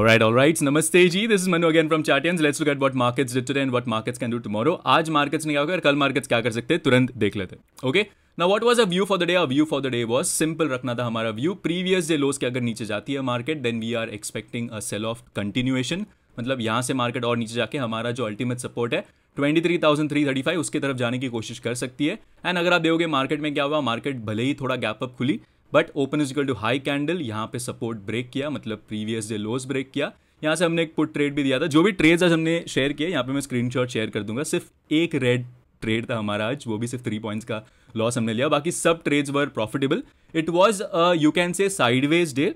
All right, all right. नमस्ते जी this is Manu again from Chartians let's look at what markets did today and what markets can do tomorrow आज markets नहीं होगा कल markets क्या कर सकते हैं तुरंत देख लेते हैं ओके ना what was a view for the day a view for the day was simple रखना था हमारा व्यू प्रीवियस डे लोस के अगर नीचे जाती है market then we are expecting a sell off continuation मतलब यहाँ से मार्केट और नीचे जाके हमारा जो अल्टीमेट सपोर्ट है 23,335 उसके तरफ जाने की कोशिश कर सकती है एंड अगर आप देखोगे मार्केट में क्या हुआ मार्केट भले ही थोड़ा गैप अप खुली but open is equal to high candle यहाँ पे सपोर्ट ब्रेक किया मतलब प्रीवियस डे लोज ब्रेक किया यहाँ से हमने एक पुट ट्रेड भी दिया था जो भी ट्रेड्स आज हमने शेयर किए यहाँ पे मैं स्क्रीन शेयर कर दूंगा सिर्फ एक रेड ट्रेड था हमारा आज वो भी सिर्फ थ्री पॉइंट्स का लॉस हमने लिया बाकी सब trades were profitable it was you can say sideways day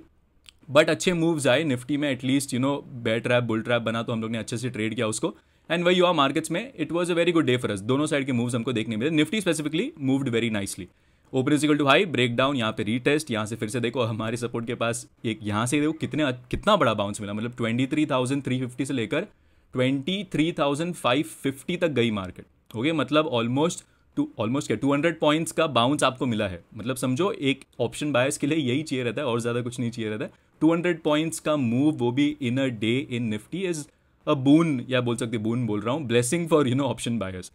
but अच्छे मूव्स आए निफ्टी में at least you know bear trap bull trap बना तो हम लोग ने अच्छे से ट्रेड किया उसको एंड वही आर मार्केट्स में it was a very good day for us दोनों साइड के मूव्स हमको देखने मिले Nifty specifically moved very nicely open is equal to high break down यहाँ पे रीटेस्ट यहाँ से फिर से देखो हमारे सपोर्ट के पास एक यहाँ से देखो कितने कितना बड़ा बाउंस मिला मतलब twenty three thousand three fifty से लेकर twenty three thousand five fifty तक गई मार्केट ओके मतलब ऑलमोस्ट टू ऑलमोस्ट क्या टू हंड्रेड पॉइंट्स का बाउंस आपको मिला है मतलब समझो एक ऑप्शन बायस के लिए यही चाहिए रहता है और ज़्यादा कुछ नहीं चाहिए रहता है टू हंड्रेड पॉइंट्स का मूव वो भी in a day in Nifty is a boon या बोल सकते बून बोल रहा हूँ blessing for you know option bias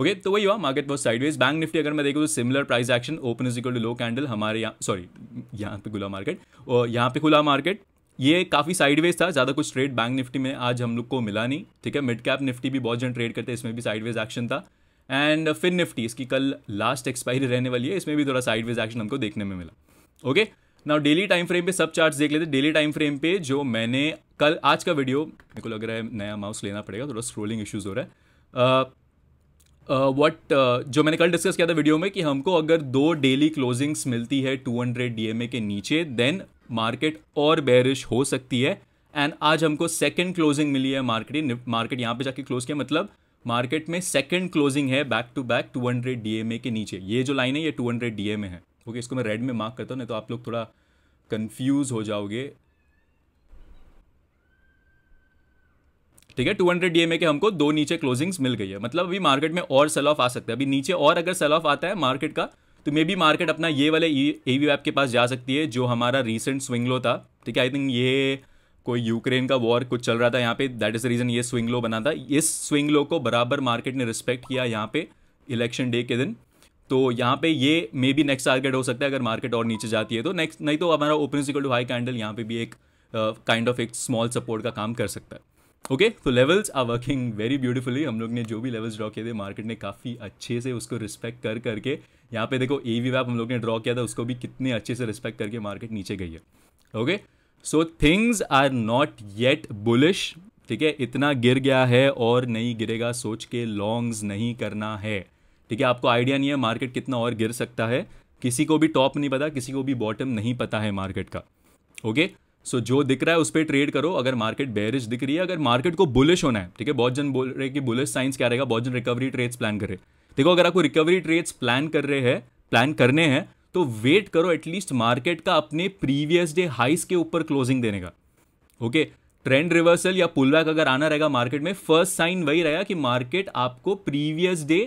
okay तो वही हुआ मार्केट बहुत साइडवेज बैंक निफ्टी अगर मैं देखूँ तो similar price action open is equal to low candle हमारे यहाँ सॉरी यहाँ पे खुला मार्केट और यहाँ पे खुला मार्केट ये काफ़ी साइडवेज था ज़्यादा कुछ ट्रेड बैंक निफ्टी में आज हम लोग को मिला नहीं ठीक है मिड कैप निफ्टी भी बहुत जन ट्रेड करते इसमें भी साइडवेज एक्शन था एंड फिर निफ्टी इसकी कल लास्ट एक्सपायरी रहने वाली है इसमें भी थोड़ा साइडवेज एक्शन हमको देखने में मिला ओके ना डेली टाइम फ्रेम पे सब चार्ट देख लेते डेली टाइम फ्रेम पे जो मैंने कल आज का वीडियो मेरे को लग रहा है नया माउस लेना पड़ेगा थोड़ा स्क्रोलिंग इश्यूज़ हो रहा है uh, वट uh, uh, जो मैंने कल डिस्कस किया था वीडियो में कि हमको अगर दो डेली क्लोजिंग्स मिलती है 200 डीएमए के नीचे देन मार्केट और बेरिश हो सकती है एंड आज हमको सेकेंड क्लोजिंग मिली है मार्केट मार्केट यहाँ पे जाके क्लोज किया मतलब मार्केट में सेकेंड क्लोजिंग है बैक टू बैक 200 डीएमए के नीचे ये जो लाइन है ये 200 डीएमए है ओके okay, इसको मैं रेड में मार्क करता हूँ नहीं तो आप लोग थोड़ा कन्फ्यूज़ हो जाओगे ठीक है टू हंड्रेड डीएमए के हमको दो नीचे क्लोजिंग्स मिल गई है मतलब अभी मार्केट में और सेल ऑफ आ सकता है अभी नीचे और अगर सेल ऑफ आता है मार्केट का तो मे बी मार्केट अपना ये वाले ए वी वैप के पास जा सकती है जो हमारा रिसेंट स्विंग लो था ठीक है आई थिंक ये कोई यूक्रेन का वॉर कुछ चल रहा था यहाँ पे दैट इज़ द रीज़न ये स्विंग लो बना था इस स्विंग लो को बराबर मार्केट ने रिस्पेक्ट किया यहाँ पे इलेक्शन डे के दिन तो यहाँ पे ये मे बी नेक्स्ट टारगेट हो सकता है अगर मार्केट और नीचे जाती है तो नेक्स्ट नहीं तो हमारा open is equal to high candle यहाँ पे भी एक काइंड uh, ऑफ एक स्मॉल सपोर्ट का काम कर सकता है ओके तो levels are working very beautifully हम लोग ने जो भी लेवल्स ड्रॉ किए थे मार्केट ने काफ़ी अच्छे से उसको रिस्पेक्ट कर करके यहाँ पे देखो ए वी वैप हम लोग ने ड्रॉ किया था उसको भी कितने अच्छे से रिस्पेक्ट करके मार्केट नीचे गई है okay so things are not yet bullish ठीक है इतना गिर गया है और नहीं गिरेगा सोच के लॉन्ग्स नहीं करना है ठीक है आपको आइडिया नहीं है मार्केट कितना और गिर सकता है किसी को भी टॉप नहीं पता किसी को भी बॉटम नहीं पता है मार्केट का ओके okay? सो so, जो दिख रहा है उस पर ट्रेड करो अगर मार्केट बेरिश दिख रही है अगर मार्केट को बुलिश होना है ठीक है बहुत जन बोल रहे हैं कि बुलिश साइंस क्या रहेगा बहुत जन रिकवरी ट्रेड्स प्लान कर रहे देखो अगर आपको रिकवरी ट्रेड्स प्लान कर रहे हैं प्लान करने हैं तो वेट करो एटलीस्ट मार्केट का अपने प्रीवियस डे हाइस के ऊपर क्लोजिंग देने का ओके ट्रेंड रिवर्सल या पुल बैक अगर आना रहेगा मार्केट में फर्स्ट साइन वही रहेगा कि मार्केट आपको प्रीवियस डे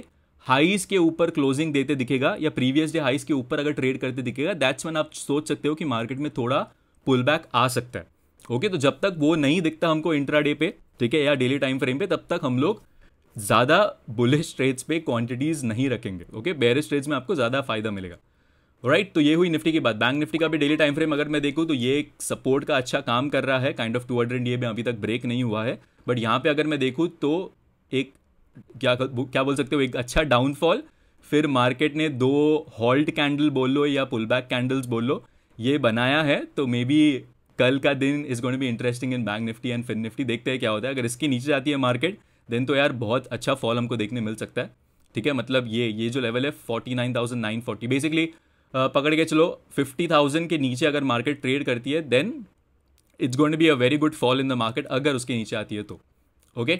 हाइस के ऊपर क्लोजिंग देते दिखेगा या प्रीवियस डे हाइस के ऊपर अगर ट्रेड करते दिखेगा दैट्स वन आप सोच सकते हो कि मार्केट में थोड़ा पुल बैक आ सकता है ओके तो जब तक वो नहीं दिखता हमको इंट्रा डे पे ठीक है या डेली टाइम फ्रेम पे तब तक हम लोग ज़्यादा बुलिश ट्रेड्स पे क्वांटिटीज़ नहीं रखेंगे ओके बेरिश ट्रेड्स में आपको ज़्यादा फायदा मिलेगा राइट right, तो ये हुई निफ्टी की बात बैंक निफ्टी का भी डेली टाइम फ्रेम अगर मैं देखूँ तो ये एक सपोर्ट का अच्छा काम कर रहा है काइंड ऑफ टू हंड्रेड ये में अभी तक ब्रेक नहीं हुआ है बट यहाँ पे अगर मैं देखूँ तो एक क्या क्या बोल सकते हो एक अच्छा डाउनफॉल फिर मार्केट ने दो हॉल्ट कैंडल बोल लो या पुल बैक कैंडल्स बोल लो ये बनाया है तो मे बी कल का दिन is going be interesting in bank Nifty and fin Nifty देखते हैं क्या होता है अगर इसके नीचे जाती है मार्केट देन तो यार बहुत अच्छा फॉल हमको देखने मिल सकता है ठीक है मतलब ये ये जो लेवल है forty nine thousand nine forty basically पकड़ के चलो फिफ्टी थाउजेंड के नीचे अगर मार्केट ट्रेड करती है then it's going be a very good fall in the market अगर उसके नीचे आती है तो ओके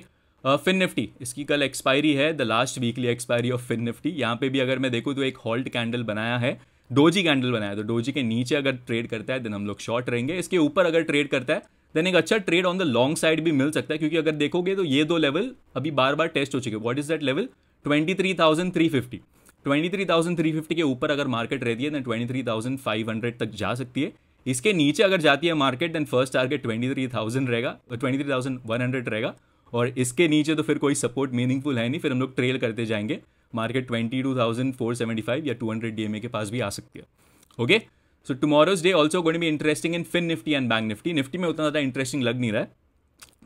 फिन निफ्टी इसकी कल एक्सपायरी है the last weekly expiry of fin Nifty यहाँ पे भी अगर मैं देखूँ तो एक हॉल्ट कैंडल बनाया है डोजी कैंडल बनाया तो डोजी के नीचे अगर ट्रेड करता है देन हम लोग शॉर्ट रहेंगे इसके ऊपर अगर ट्रेड करता है देन एक अच्छा trade on the long side भी मिल सकता है क्योंकि अगर देखोगे तो ये दो लेवल अभी बार बार टेस्ट हो चुके what is that level twenty three thousand three fifty twenty three thousand three fifty के ऊपर अगर मार्केट रहती है then twenty three thousand five hundred तक जा सकती है इसके नीचे अगर जाती है market then first target twenty three thousand रहेगा twenty three thousand one hundred रहेगा और इसके नीचे तो फिर कोई सपोर्ट मीनिंगफुल है नहीं फिर हम लोग ट्रेल करते जाएंगे market twenty two thousand four seventy five या टू हंड्रेड डी के पास भी आ सकती है okay so tomorrow's day also gonna be interesting in fin Nifty and bank Nifty Nifty में उतना ज़्यादा इंटरेस्टिंग लग नहीं रहा है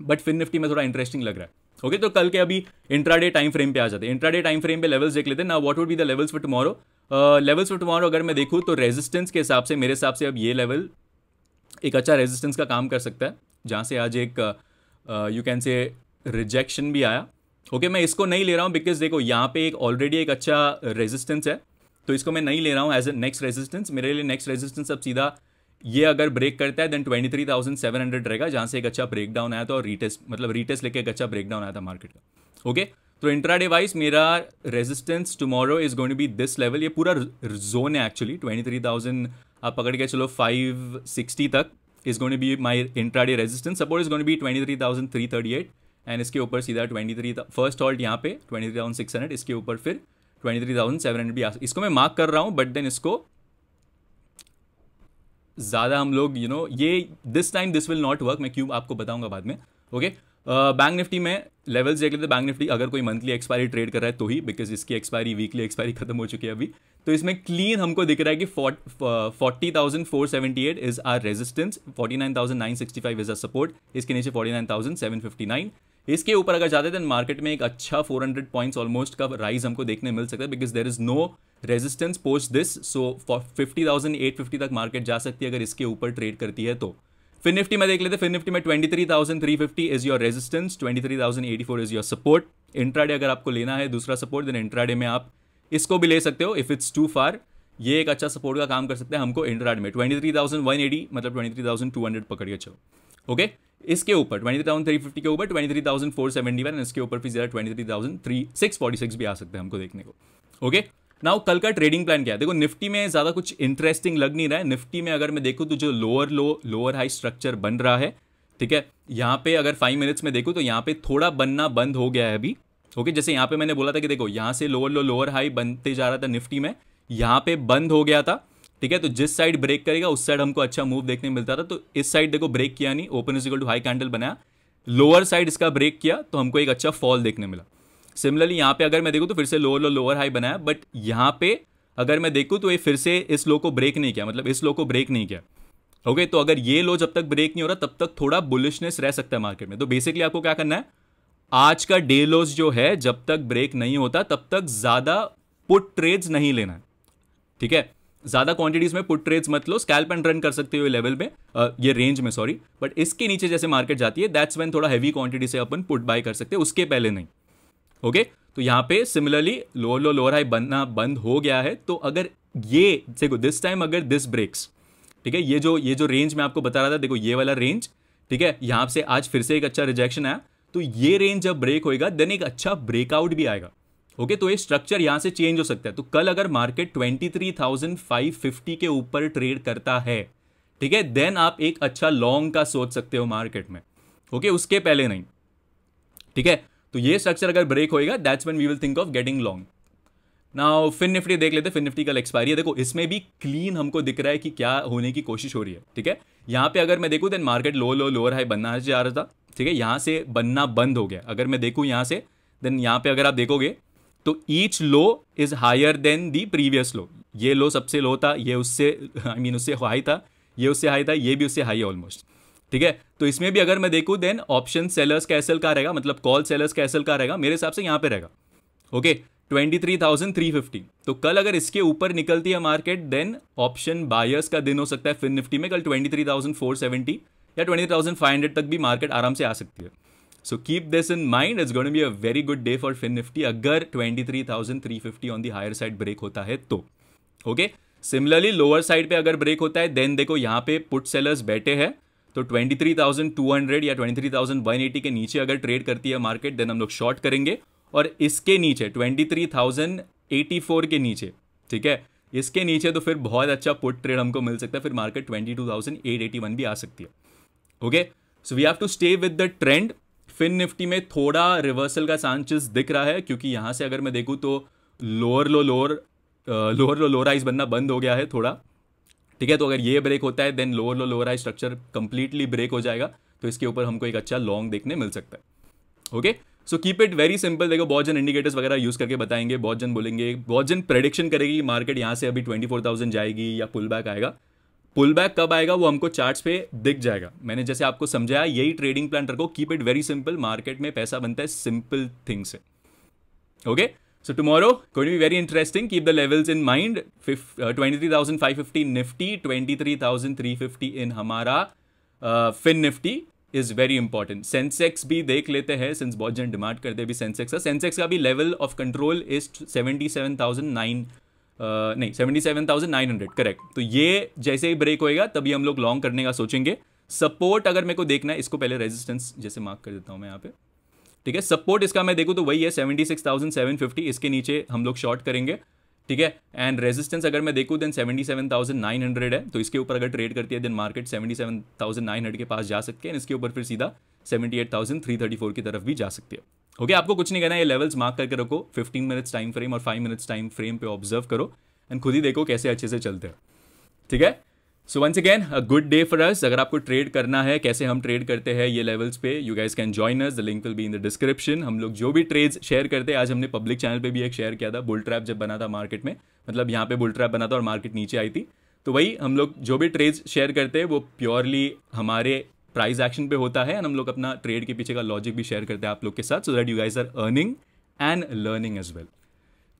बट फिन निफ्टी में थोड़ा इंटरेस्टिंग लग रहा है ओके okay, तो कल के अभी इंट्राडे टाइम फ्रेम पे आ जाते हैं इंट्राडे टाइम फ्रेम पे लेवल्स देख लेते हैं ना what would be the levels for tomorrow levels for tomorrow अगर मैं देखूँ तो रेजिस्टेंस के हिसाब से मेरे हिसाब से अब ये लेवल एक अच्छा रेजिस्टेंस का काम कर सकता है जहाँ से आज एक यू कैन से रिजेक्शन भी आया ओके okay, मैं इसको नहीं ले रहा हूँ बिकॉज देखो यहाँ पे एक ऑलरेडी एक अच्छा रेजिस्टेंस है तो इसको मैं नहीं ले रहा हूँ एज ए नेक्स्ट रेजिस्टेंस मेरे लिए नेक्स्ट रेजिस्टेंस अब सीधा ये अगर ब्रेक करता है देन 23,700 रहेगा जहाँ से एक अच्छा ब्रेक डाउन आया था और रीटेस्ट मतलब रीटेस्ट लेके एक अच्छा ब्रेक डाउन आया था मार्केट का ओके तो इंट्रा डिवाइस मेरा resistance tomorrow is going to be this level ये पूरा जोन है एक्चुअली थाउजेंड आप पकड़ के चलो सिक्सटी तक is going to be intraday resistance support is going to be at and इसके ऊपर सीधा ट्वेंटी थ्री फर्स्ट हॉल्ट यहाँ पे twenty three thousand six hundred इसके ऊपर फिर twenty three thousand seven hundred भी इसको मैं मार्क कर रहा हूँ बट देन इसको ज़्यादा हम लोग यू you नो know, ये this time this will not work मैं क्यों आपको बताऊंगा बाद में ओके बैंक निफ्टी में लेवल्स देख लेते बैंक निफ्टी अगर कोई मंथली एक्सपायरी ट्रेड कर रहा है तो ही बिकॉज इसकी एक्सपायरी वीकली एक्सपायरी खत्म हो चुकी है अभी तो इसमें क्लीन हमको दिख रहा है कि forty thousand four seventy eight is our resistance forty nine thousand nine sixty five is our support इसके नीचे forty nine thousand seven fifty nine इसके ऊपर अगर जाते देन मार्केट में एक अच्छा 400 पॉइंट्स ऑलमोस्ट का राइज हमको देखने मिल सकता है because there is no resistance post this so fifty thousand eight fifty तक मार्केट जा सकती है अगर इसके ऊपर ट्रेड करती है तो फिर निफ्टी में देख लेते फिर निफ्टी में twenty three thousand three fifty is your resistance twenty three thousand eighty four is your support intraday अगर आपको लेना है दूसरा सपोर्ट देन इंट्राडे में आप इसको भी ले सकते हो इफ इट्स टू फार ये एक अच्छा सपोर्ट का काम कर सकते हैं हमको इंट्राडे में twenty three thousand one eighty मतलब twenty three thousand two hundred पकड़िए चलो ओके इसके ऊपर ट्वेंटी थाउजेंड थ्री फिफ्टी के ऊपर twenty three thousand four seventy one इसके ऊपर फिर जरा twenty three thousand three six forty six भी आ सकते हैं हमको देखने को ओके नाउ कल का ट्रेडिंग प्लान क्या है देखो निफ्टी में ज़्यादा कुछ इंटरेस्टिंग लग नहीं रहा है निफ्टी में अगर मैं देखूँ तो जो lower low lower high structure बन रहा है ठीक है यहाँ पे अगर फाइव मिनट्स में देखूँ तो यहाँ पे थोड़ा बनना बंद हो गया है अभी ओके जैसे यहाँ पे मैंने बोला था कि देखो यहाँ से लोअर लो लोअर हाई बनते जा रहा था निफ्टी में यहाँ पे बंद हो गया था ठीक है तो जिस साइड ब्रेक करेगा उस साइड हमको अच्छा मूव देखने मिलता था तो इस साइड देखो ब्रेक किया नहीं open is equal to high candle बनाया लोअर साइड इसका ब्रेक किया तो हमको एक अच्छा फॉल देखने मिला सिमिलरली यहाँ पे अगर मैं देखूँ तो फिर से लोअर लो लोअर हाई बनाया बट यहाँ पे अगर मैं देखूँ तो ये फिर से इस लो को ब्रेक नहीं किया मतलब इस लो को ब्रेक नहीं किया ओके okay, तो अगर ये लो जब तक ब्रेक नहीं हो रहा तब तक थोड़ा बुलिशनेस रह सकता है मार्केट में तो बेसिकली आपको क्या करना है आज का डे लोज जो है जब तक ब्रेक नहीं होता तब तक ज़्यादा पुट ट्रेड्स नहीं लेना है ठीक है ज़्यादा क्वांटिटीज़ में पुट ट्रेड्स मत लो स्कैल्प एंड रन कर सकते हो लेवल में ये रेंज में सॉरी बट इसके नीचे जैसे मार्केट जाती है दैट्स वेन थोड़ा हैवी क्वांटिटी से अपन पुट बाय कर सकते हैं उसके पहले नहीं ओके okay? तो यहाँ पे similarly lower low lower high बनना बंद हो गया है तो अगर ये देखो दिस टाइम अगर दिस ब्रेक्स ठीक है ये जो ये जो रेंज मैं आपको बता रहा था देखो ये वाला रेंज ठीक है यहाँ से आज फिर से एक अच्छा रिजेक्शन आया तो ये रेंज जब ब्रेक होएगा देन एक अच्छा ब्रेकआउट भी आएगा ओके तो ये स्ट्रक्चर यहाँ से चेंज हो सकता है तो कल अगर मार्केट फिफ्टी के ऊपर ट्रेड करता है ठीक है देन आप एक अच्छा लॉन्ग का सोच सकते हो मार्केट में ओके उसके पहले नहीं ठीक है तो ये स्ट्रक्चर अगर ब्रेक होएगा that's one we will think of getting long ना फिन निफ्टी देख लेते फिन निफ्टी कल एक्सपायरी है देखो इसमें भी क्लीन हमको दिख रहा है कि क्या होने की कोशिश हो रही है ठीक है यहाँ पे अगर मैं देखूँ then market low low lower high बनना जा रहा था ठीक है यहाँ से बनना बंद हो गया अगर मैं देखूँ यहाँ से देन यहाँ पे अगर आप देखोगे तो each low is higher than the previous low ये लो सबसे लो था ये उससे आई I मीन mean, उससे हाई था ये उससे हाई था ये भी उससे हाई है ऑलमोस्ट ठीक है तो इसमें भी अगर मैं देखूँ देन ऑप्शन सेलर्स का एसएल का रहेगा मतलब कॉल सेलर्स का का रहेगा मेरे हिसाब से यहाँ पे रहेगा okay twenty three thousand three fifty तो कल अगर इसके ऊपर निकलती है मार्केट देन ऑप्शन बायर्स का दिन हो सकता है फिन निफ्टी में कल twenty three thousand four seventy या ट्वेंटी थाउजेंड फाइव हंड्रेड तक भी मार्केट आराम से आ सकती है in mind this gonna be a very good day for Fin Nifty अगर twenty three thousand three fifty on the higher side break होता है तो ओके सिमिलरली लोअर साइड पे अगर ब्रेक होता है देन देखो यहाँ पे पुट सेलर्स बैठे हैं तो 23,200 या 23,180 के नीचे अगर ट्रेड करती है मार्केट देन हम लोग शॉर्ट करेंगे और इसके नीचे 23,084 के नीचे ठीक है इसके नीचे तो फिर बहुत अच्छा पुट ट्रेड हमको मिल सकता है फिर मार्केट 22,881 भी आ सकती है okay so we have to stay with the trend Fin Nifty में थोड़ा रिवर्सल का चांसेस दिख रहा है क्योंकि यहाँ से अगर मैं देखूँ तो lower low lower lower low lower highs बनना बंद हो गया है थोड़ा ठीक है तो अगर ये ब्रेक होता है then lower low lower highs structure completely break हो जाएगा तो इसके ऊपर हमको एक अच्छा लॉन्ग देखने मिल सकता है okay so keep it very simple देखो बहुत जन इंडिकेटर्स वगैरह यूज़ करके बताएंगे बहुत जन बोलेंगे बहुत जन प्रेडिक्शन करेगी मार्केट यहाँ से अभी ट्वेंटी फोर थाउजेंड जाएगी या पुल बैक आएगा पुल बैक कब आएगा वो हमको चार्ट्स पे दिख जाएगा मैंने जैसे आपको समझाया यही ट्रेडिंग प्लान रखो keep it very simple market में पैसा बनता है सिंपल थिंग से okay so tomorrow going be very interesting keep the levels in mind twenty three thousand five fifty Nifty twenty three thousand three fifty in हमारा Fin Nifty is very important Sensex भी देख लेते हैं since बहुत जन demand करते भी Sensex का सेंसेक्स का भी level of control is seventy seven thousand nine नहीं seventy seven thousand nine hundred correct तो ये जैसे ही ब्रेक होएगा तभी हम लोग लॉन्ग करने का सोचेंगे सपोर्ट अगर मेरे को देखना है इसको पहले रेजिस्टेंस जैसे मार्क कर देता हूँ मैं यहाँ पे ठीक है सपोर्ट इसका मैं देखूँ तो वही है seventy six thousand seven fifty इसके नीचे हम लोग शॉर्ट करेंगे ठीक है एंड रेजिस्टेंस अगर मैं देखूँ then seventy seven thousand nine hundred है तो इसके ऊपर अगर ट्रेड करती है then market seventy seven thousand nine hundred के पास जा सकते हैं इसके ऊपर फिर सीधा seventy eight thousand three thirty four की तरफ भी जा सकती है ओके okay, आपको कुछ नहीं करना ये लेवल्स मार्क करके रखो 15 मिनट्स टाइम फ्रेम और 5 मिनट्स टाइम फ्रेम पे ऑब्जर्व करो एंड खुद ही देखो कैसे अच्छे से चलते हैं ठीक है so once again a good day for us अगर आपको ट्रेड करना है कैसे हम ट्रेड करते हैं ये लेवल्स पे you guys can join us the link will be in the description हम लोग जो भी ट्रेड्स शेयर करते हैं आज हमने पब्लिक चैनल पे भी एक शेयर किया था बुल ट्रैप जब बना था मार्केट में मतलब यहाँ पे बुल ट्रैप बना था और मार्केट नीचे आई थी तो वही हम लोग जो भी ट्रेड्स शेयर करते हैं वो प्योरली हमारे प्राइस एक्शन पे होता है एंड हम लोग अपना ट्रेड के पीछे का लॉजिक भी शेयर करते हैं आप लोग के साथ so that you guys are earning and learning as well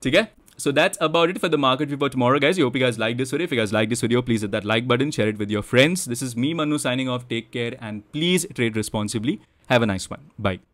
ठीक है so that's about it for the market we for tomorrow guys you guys like this video guys like this video please that that like button share it with your friends this is me Manu signing off take care and please trade responsibly have a nice one by